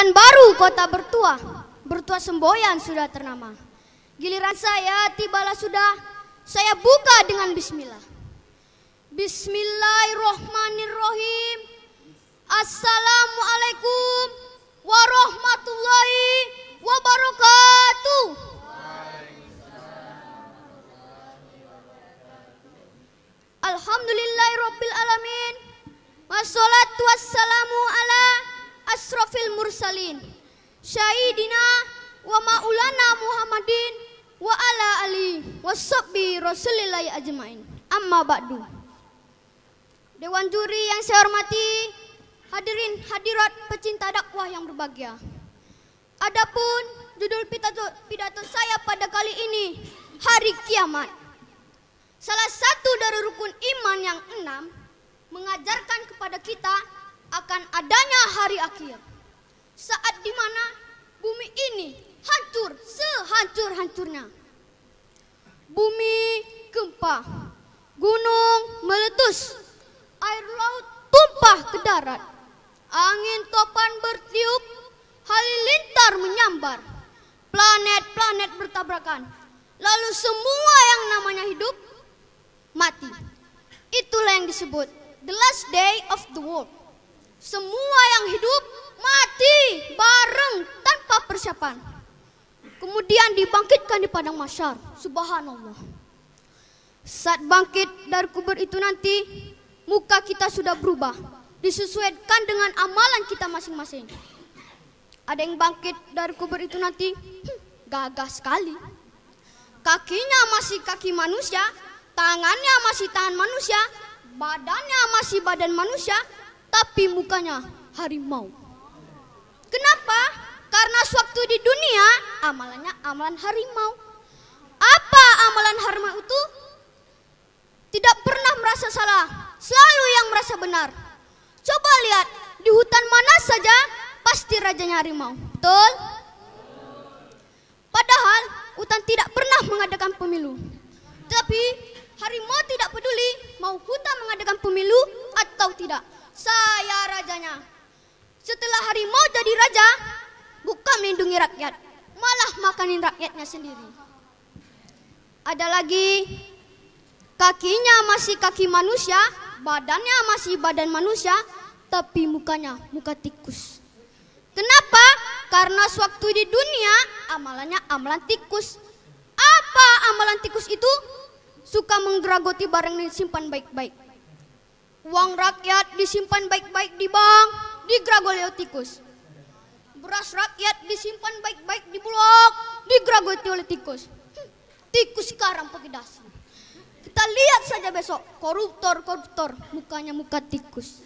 Pekan baru kota bertua, bertua semboyan sudah ternama. Giliran saya tibalah sudah, saya buka dengan bismillah. Bismillahirrohmanirrohim. Assalamualaikum warahmatullahi wabarakatuh. Alhamdulillahirrohmanirrohim. Wassalatu wassalamu ala asrafil mursalin Syahidina wa maulana Muhammadin wa ala ali wa sabbi rasulillahi ajmain amma ba'du Dewan juri yang saya hormati hadirin hadirat pecinta dakwah yang berbahagia Adapun judul pidato, pidato saya pada kali ini hari kiamat. Salah satu dari rukun iman yang enam mengajarkan kepada kita akan adanya hari akhir. Saat di mana bumi ini hancur sehancur-hancurnya. Bumi gempa, gunung meletus, air laut tumpah ke darat, angin topan bertiup, halilintar menyambar, planet-planet bertabrakan, lalu semua yang namanya hidup mati. Itulah yang disebut the last day of the world. Semua yang hidup mati bareng tanpa persiapan. Kemudian dibangkitkan di padang masyar. Subhanallah. Saat bangkit dari kubur itu nanti, muka kita sudah berubah. Disesuaikan dengan amalan kita masing-masing. Ada yang bangkit dari kubur itu nanti, hmm, gagah sekali. Kakinya masih kaki manusia, tangannya masih tangan manusia, badannya masih badan manusia, tapi mukanya harimau. Kenapa? Karena sewaktu di dunia amalannya amalan harimau. Apa amalan harimau itu? Tidak pernah merasa salah, selalu yang merasa benar. Coba lihat di hutan mana saja pasti rajanya harimau. Betul? Padahal hutan tidak pernah mengadakan pemilu. Tapi harimau tidak peduli mau hutan mengadakan pemilu atau tidak saya rajanya. Setelah harimau jadi raja, bukan melindungi rakyat, malah makanin rakyatnya sendiri. Ada lagi, kakinya masih kaki manusia, badannya masih badan manusia, tapi mukanya muka tikus. Kenapa? Karena sewaktu di dunia amalannya amalan tikus. Apa amalan tikus itu? Suka menggeragoti barang yang disimpan baik-baik. Uang rakyat disimpan baik-baik di bank, di oleh tikus. Beras rakyat disimpan baik-baik di bulog, di oleh tikus. tikus sekarang pergi dasi. Kita lihat saja besok, koruptor-koruptor, mukanya muka tikus.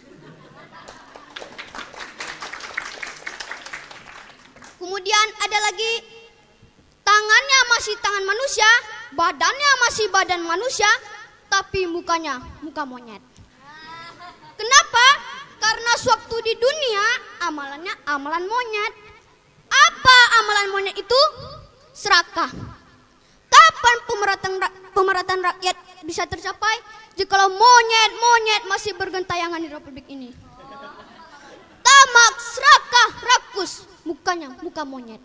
Kemudian ada lagi tangannya masih tangan manusia, badannya masih badan manusia, tapi mukanya muka monyet. Kenapa? Karena sewaktu di dunia amalannya amalan monyet. Apa amalan monyet itu? Serakah. Kapan pemerataan, pemerataan rakyat bisa tercapai? Jikalau monyet-monyet masih bergentayangan di Republik ini. Tamak, serakah, rakus. Mukanya, muka monyet.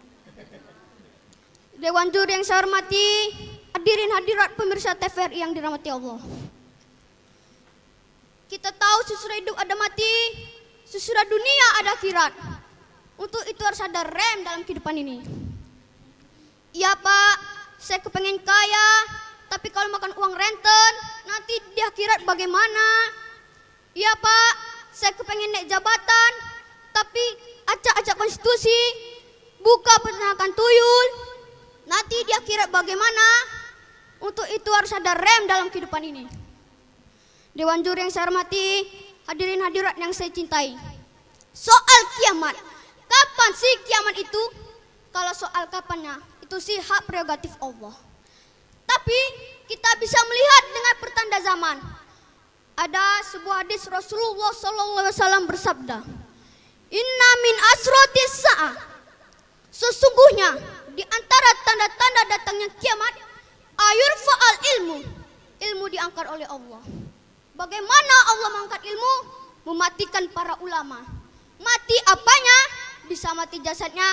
Dewan juri yang saya hormati, hadirin hadirat pemirsa TVRI yang dirahmati Allah. Kita tahu sesudah hidup ada mati, sesudah dunia ada kirat. Untuk itu harus ada rem dalam kehidupan ini. Iya pak, saya kepengen kaya, tapi kalau makan uang renten, nanti di akhirat bagaimana? Iya pak, saya kepengen naik jabatan, tapi acak-acak konstitusi, buka peternakan tuyul, nanti di akhirat bagaimana? Untuk itu harus ada rem dalam kehidupan ini. Dewan juri yang saya hormati, hadirin hadirat yang saya cintai. Soal kiamat, kapan sih kiamat itu? Kalau soal kapannya, itu sih hak prerogatif Allah. Tapi kita bisa melihat dengan pertanda zaman. Ada sebuah hadis Rasulullah SAW bersabda, Inna min asroti sa'ah. Sesungguhnya di antara tanda-tanda datangnya kiamat, ayur faal ilmu. Ilmu diangkat oleh Allah. Bagaimana Allah mengangkat ilmu? Mematikan para ulama. Mati apanya? Bisa mati jasadnya,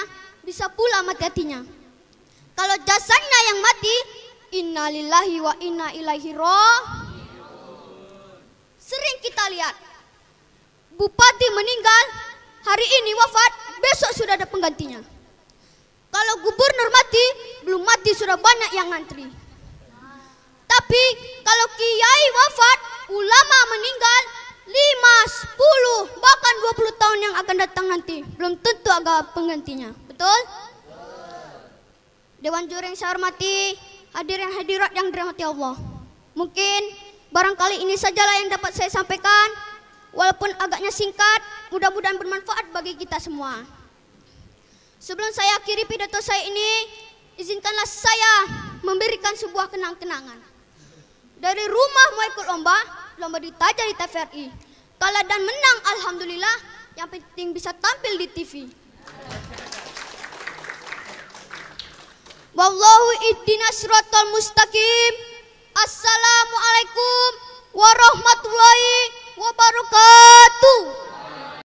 bisa pula mati hatinya. Kalau jasadnya yang mati, innalillahi wa inna ilaihi Sering kita lihat, bupati meninggal, hari ini wafat, besok sudah ada penggantinya. Kalau gubernur mati, belum mati sudah banyak yang ngantri. Tapi kalau kiai wafat, ulama meninggal 5, 10, bahkan 20 tahun yang akan datang nanti. Belum tentu ada penggantinya. Betul? Dewan juri yang saya hormati, hadirin hadirat yang dirahmati Allah. Mungkin barangkali ini sajalah yang dapat saya sampaikan. Walaupun agaknya singkat, mudah-mudahan bermanfaat bagi kita semua. Sebelum saya akhiri pidato saya ini, izinkanlah saya memberikan sebuah kenang-kenangan. Dari rumah mau ikut lomba, lomba ditaja di TVRI. Kalah dan menang, Alhamdulillah. Yang penting bisa tampil di TV. Wallahu iddina suratul mustaqim. Assalamualaikum warahmatullahi wabarakatuh.